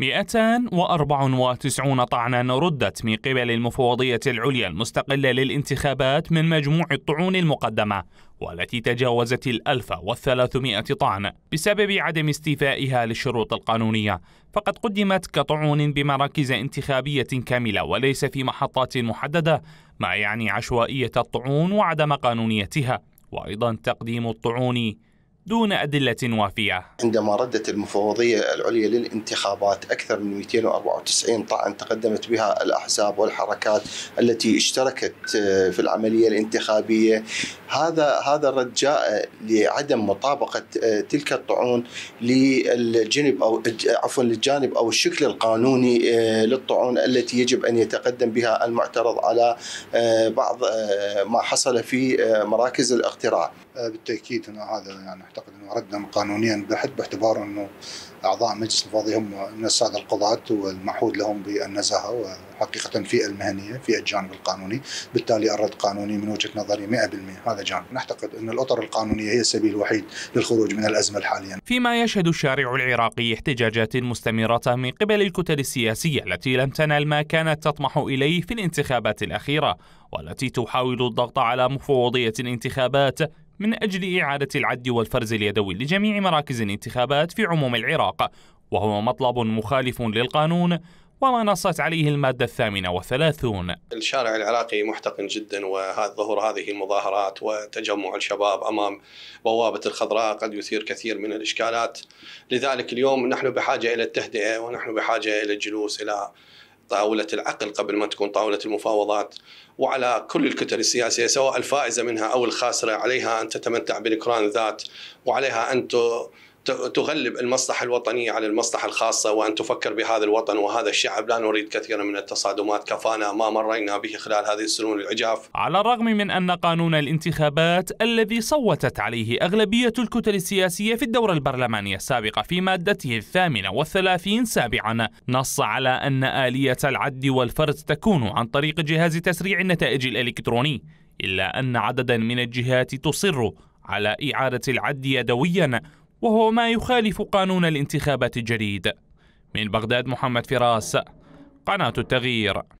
294 طعنا ردت من قبل المفوضية العليا المستقلة للانتخابات من مجموع الطعون المقدمة والتي تجاوزت ال 1300 طعن بسبب عدم استيفائها للشروط القانونية فقد قدمت كطعون بمراكز انتخابية كاملة وليس في محطات محددة ما يعني عشوائية الطعون وعدم قانونيتها وأيضا تقديم الطعون دون أدلة وافية عندما ردت المفوضية العليا للانتخابات أكثر من 294 طعن تقدمت بها الأحزاب والحركات التي اشتركت آه، في العملية الانتخابية هذا هذا الرد جاء لعدم مطابقة آه، تلك الطعون للجنب أو عفوا للجانب أو الشكل القانوني آه، للطعون التي يجب أن يتقدم بها المعترض على بعض ما حصل في مراكز الاقتراع بالتاكيد انه هذا يعني اعتقد انه ردنا قانونيا بحت باعتبار انه اعضاء مجلس الفاضي هم من الساده القضاة والمعهود لهم بالنزاهه وحقيقه في المهنيه في الجانب القانوني، بالتالي الرد قانوني من وجهه نظري 100% هذا جانب، نعتقد ان الاطر القانونيه هي السبيل الوحيد للخروج من الازمه الحاليه. فيما يشهد الشارع العراقي احتجاجات مستمره من قبل الكتل السياسيه التي لم تنل ما كانت تطمح اليه في الانتخابات الاخيره، والتي تحاول الضغط على مفوضيه الانتخابات من أجل إعادة العد والفرز اليدوي لجميع مراكز الانتخابات في عموم العراق وهو مطلب مخالف للقانون وما نصت عليه المادة الثامنة والثلاثون الشارع العراقي محتقن جدا وظهور هذه المظاهرات وتجمع الشباب أمام بوابة الخضراء قد يثير كثير من الإشكالات لذلك اليوم نحن بحاجة إلى التهدئة ونحن بحاجة إلى الجلوس إلى طاولة العقل قبل ما تكون طاولة المفاوضات وعلى كل الكتل السياسية سواء الفائزة منها أو الخاسرة عليها أن تتمتع بالإكران ذات وعليها أن تغلب المصلحة الوطنية على المصلحة الخاصة وأن تفكر بهذا الوطن وهذا الشعب لا نريد كثيرا من التصادمات كفانا ما مرينا به خلال هذه السنون العجاف على الرغم من أن قانون الانتخابات الذي صوتت عليه أغلبية الكتل السياسية في الدورة البرلمانية السابقة في مادته الثامنة والثلاثين سابعا نص على أن آلية العد والفرز تكون عن طريق جهاز تسريع النتائج الإلكتروني إلا أن عددا من الجهات تصر على إعادة العد يدويا وهو ما يخالف قانون الانتخابات الجديد من بغداد محمد فراس قناة التغيير